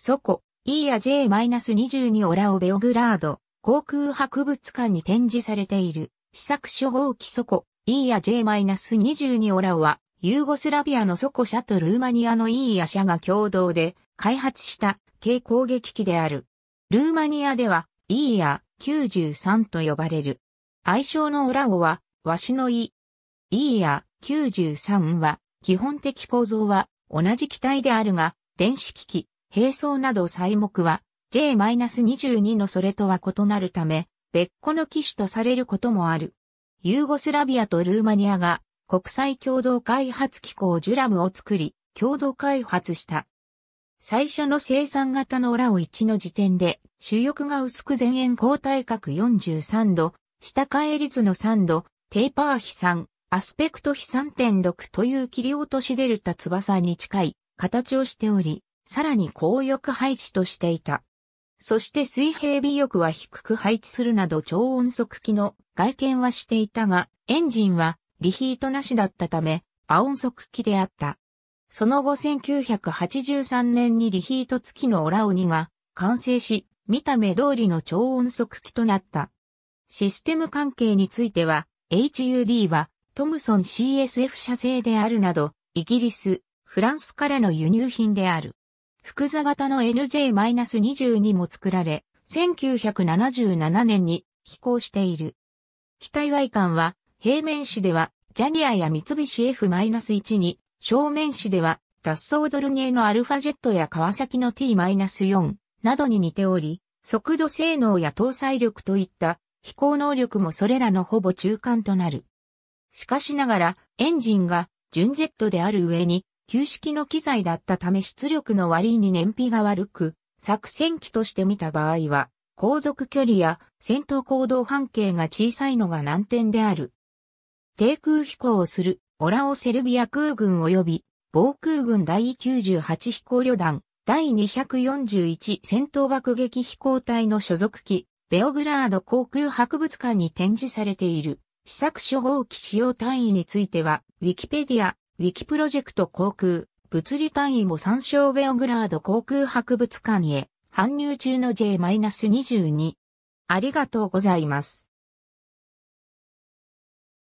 ソコ、イーヤ J-22 オラオベオグラード、航空博物館に展示されている、試作初号機ソコ、イーヤ J-22 オラオは、ユーゴスラビアのソコ社とルーマニアのイーヤ社が共同で開発した軽攻撃機である。ルーマニアでは、イーヤ93と呼ばれる。愛称のオラオは、ワシのイ。イーヤ93は、基本的構造は同じ機体であるが、電子機器、並走など細目は J-22 のそれとは異なるため、別個の機種とされることもある。ユーゴスラビアとルーマニアが国際共同開発機構ジュラムを作り、共同開発した。最初の生産型のラオ1の時点で、主翼が薄く前円交代角43度、下返り図の3度、テーパー比3、アスペクト比3.6という切り落としデルタ翼に近い形をしており、さらに高翼配置としていた。そして水平尾翼は低く配置するなど超音速機の外見はしていたが、エンジンはリヒートなしだったため、亜音速機であった。その後1983年にリヒート付きのオラオニが完成し、見た目通りの超音速機となった。システム関係については、HUD はトムソン CSF 社製であるなど、イギリス、フランスからの輸入品である。複座型の NJ-22 も作られ、1977年に飛行している。機体外観は、平面紙では、ジャニアや三菱 F-1 に、正面紙では、脱走ドルニエのアルファジェットや川崎の T-4 などに似ており、速度性能や搭載力といった飛行能力もそれらのほぼ中間となる。しかしながら、エンジンが純ジェットである上に、旧式の機材だったため出力の割に燃費が悪く、作戦機として見た場合は、航続距離や戦闘行動半径が小さいのが難点である。低空飛行をするオラオセルビア空軍及び防空軍第98飛行旅団第241戦闘爆撃飛行隊の所属機ベオグラード航空博物館に展示されている試作初号機使用単位については、ウィキペディア、ウィキプロジェクト航空、物理単位も参照ベオグラード航空博物館へ、搬入中の J-22。ありがとうございます。